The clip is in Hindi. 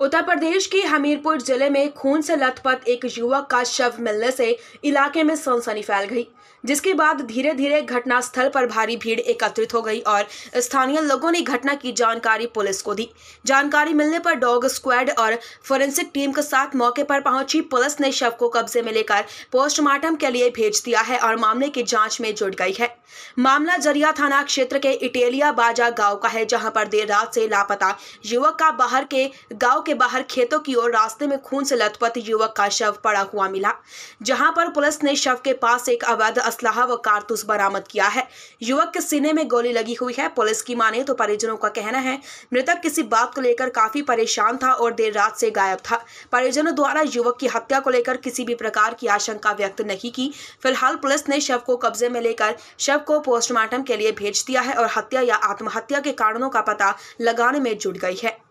उत्तर प्रदेश के हमीरपुर जिले में खून से लथपथ एक युवक का शव मिलने से इलाके में सनसनी फैल गई जिसके बाद धीरे धीरे घटनास्थल पर भारी भीड़ एकत्रित हो गई और स्थानीय लोगों ने घटना की जानकारी पुलिस को दी जानकारी मिलने पर डॉग स्क्वाड और फोरेंसिक टीम के साथ मौके पर पहुंची पुलिस ने शव को कब्जे में लेकर पोस्टमार्टम के लिए भेज दिया है और मामले की जाँच में जुट गई है मामला जरिया थाना क्षेत्र के इटेलिया बाजा गाँव का है जहाँ पर देर रात से लापता युवक का बाहर के गाँव के बाहर खेतों की ओर रास्ते में खून से लथपथ युवक का शव पड़ा हुआ मिला जहां पर पुलिस ने शव के पास एक अवैध असलाह व कारतूस बरामद किया है युवक के सीने में गोली लगी हुई है पुलिस की माने तो परिजनों का कहना है मृतक किसी बात को लेकर काफी परेशान था और देर रात से गायब था परिजनों द्वारा युवक की हत्या को लेकर किसी भी प्रकार की आशंका व्यक्त नहीं की फिलहाल पुलिस ने शव को कब्जे में लेकर शव को पोस्टमार्टम के लिए भेज दिया है और हत्या या आत्महत्या के कारणों का पता लगाने में जुट गई है